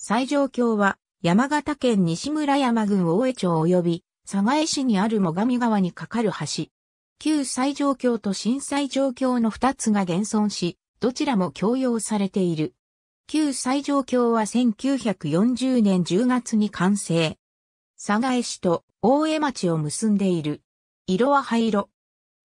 最上橋は、山形県西村山郡大江町及び、佐賀江市にある最上川に架かる橋。旧最上橋と新災上峡の二つが現存し、どちらも共用されている。旧最上橋は1940年10月に完成。佐賀江市と大江町を結んでいる。色は灰色。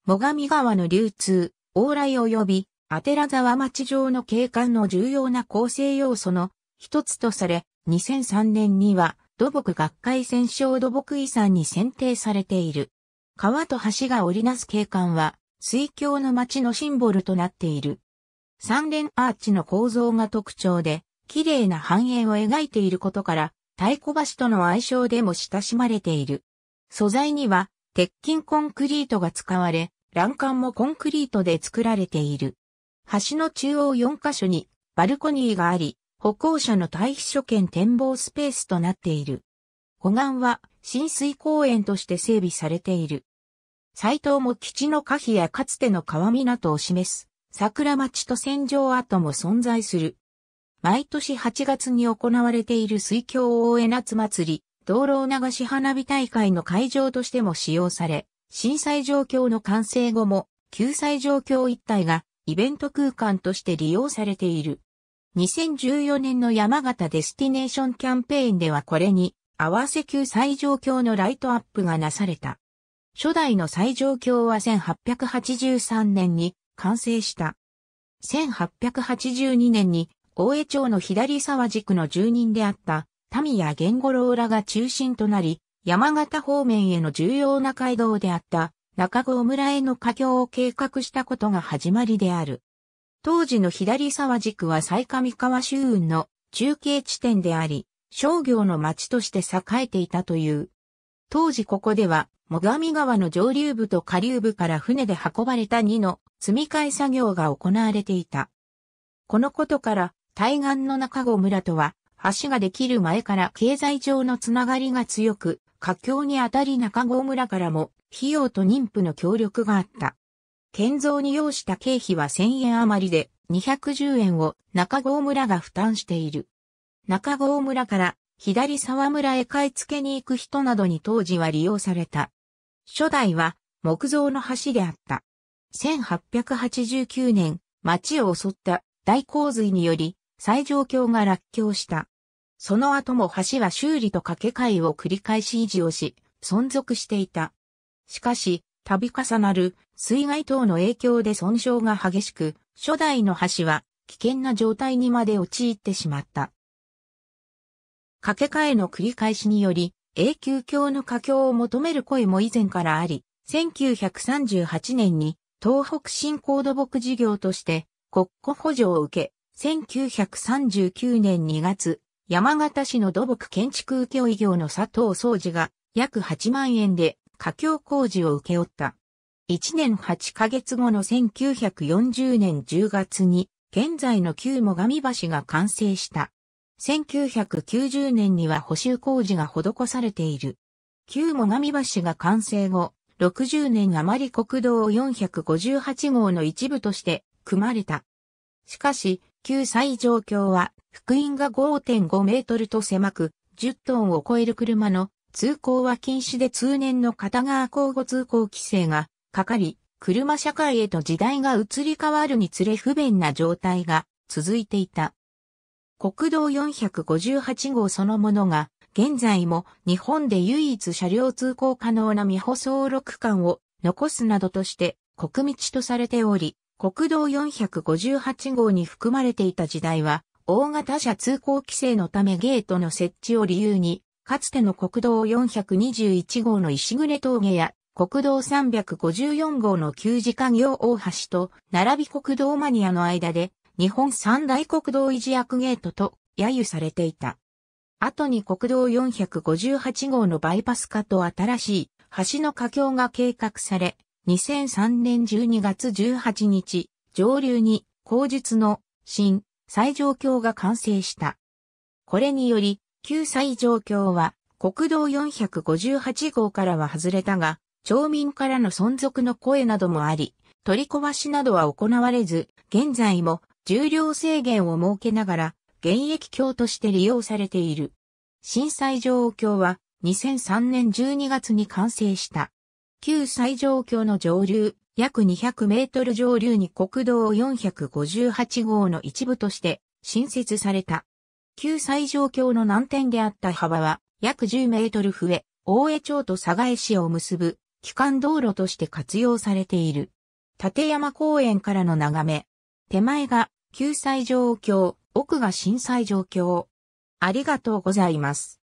最上川の流通、往来及び、あてら沢町上の景観の重要な構成要素の一つとされ、2003年には土木学会戦勝土木遺産に選定されている。川と橋が織りなす景観は、水郷の町のシンボルとなっている。三連アーチの構造が特徴で、綺麗な繁栄を描いていることから、太鼓橋との愛称でも親しまれている。素材には、鉄筋コンクリートが使われ、欄干もコンクリートで作られている。橋の中央4カ所にバルコニーがあり、歩行者の退避所見展望スペースとなっている。湖岸は浸水公園として整備されている。斎藤も基地の可否やかつての川港を示す桜町と戦場跡も存在する。毎年8月に行われている水郷大江夏祭り、道路流し花火大会の会場としても使用され、震災状況の完成後も、救済状況一帯がイベント空間として利用されている。2014年の山形デスティネーションキャンペーンではこれに合わせ旧最上京のライトアップがなされた。初代の最上京は1883年に完成した。1882年に大江町の左沢軸の住人であった民谷源五郎らが中心となり、山形方面への重要な街道であった中郷村への架橋を計画したことが始まりである。当時の左沢軸は最上川周雲の中継地点であり、商業の町として栄えていたという。当時ここでは、最上川の上流部と下流部から船で運ばれた2の積み替え作業が行われていた。このことから、対岸の中郷村とは、橋ができる前から経済上のつながりが強く、佳境にあたり中郷村からも、費用と妊婦の協力があった。建造に要した経費は1000円余りで、210円を中郷村が負担している。中郷村から左沢村へ買い付けに行く人などに当時は利用された。初代は木造の橋であった。1889年、町を襲った大洪水により、最上橋が落橋した。その後も橋は修理と掛け替えを繰り返し維持をし、存続していた。しかし、度重なる水害等の影響で損傷が激しく、初代の橋は危険な状態にまで陥ってしまった。掛け替えの繰り返しにより、永久橋の架橋を求める声も以前からあり、1938年に東北新高土木事業として国庫補助を受け、1939年2月、山形市の土木建築請負業の佐藤総司が約8万円で架橋工事を受け負った。1年8ヶ月後の1940年10月に、現在の旧もがみ橋が完成した。1990年には補修工事が施されている。旧もがみ橋が完成後、60年余り国道458号の一部として組まれた。しかし、旧最上橋は、福音が5.5メートルと狭く、10トンを超える車の通行は禁止で通年の片側交互通行規制がかかり、車社会へと時代が移り変わるにつれ不便な状態が続いていた。国道458号そのものが、現在も日本で唯一車両通行可能な未舗装6区間を残すなどとして国道とされており、国道458号に含まれていた時代は、大型車通行規制のためゲートの設置を理由に、かつての国道421号の石暮峠や国道354号の旧時間用大橋と並び国道マニアの間で日本三大国道維持役ゲートと揶揄されていた。後に国道458号のバイパス化と新しい橋の架橋が計画され、2003年12月18日、上流に工述の新最上橋が完成した。これにより、旧西状況は国道458号からは外れたが、町民からの存続の声などもあり、取り壊しなどは行われず、現在も重量制限を設けながら、現役橋として利用されている。震災状況は2003年12月に完成した。旧西条橋の上流、約200メートル上流に国道458号の一部として新設された。旧最上橋の難点であった幅は約10メートル増え、大江町と佐賀江市を結ぶ基幹道路として活用されている。立山公園からの眺め。手前が旧最上橋、奥が震災状況。ありがとうございます。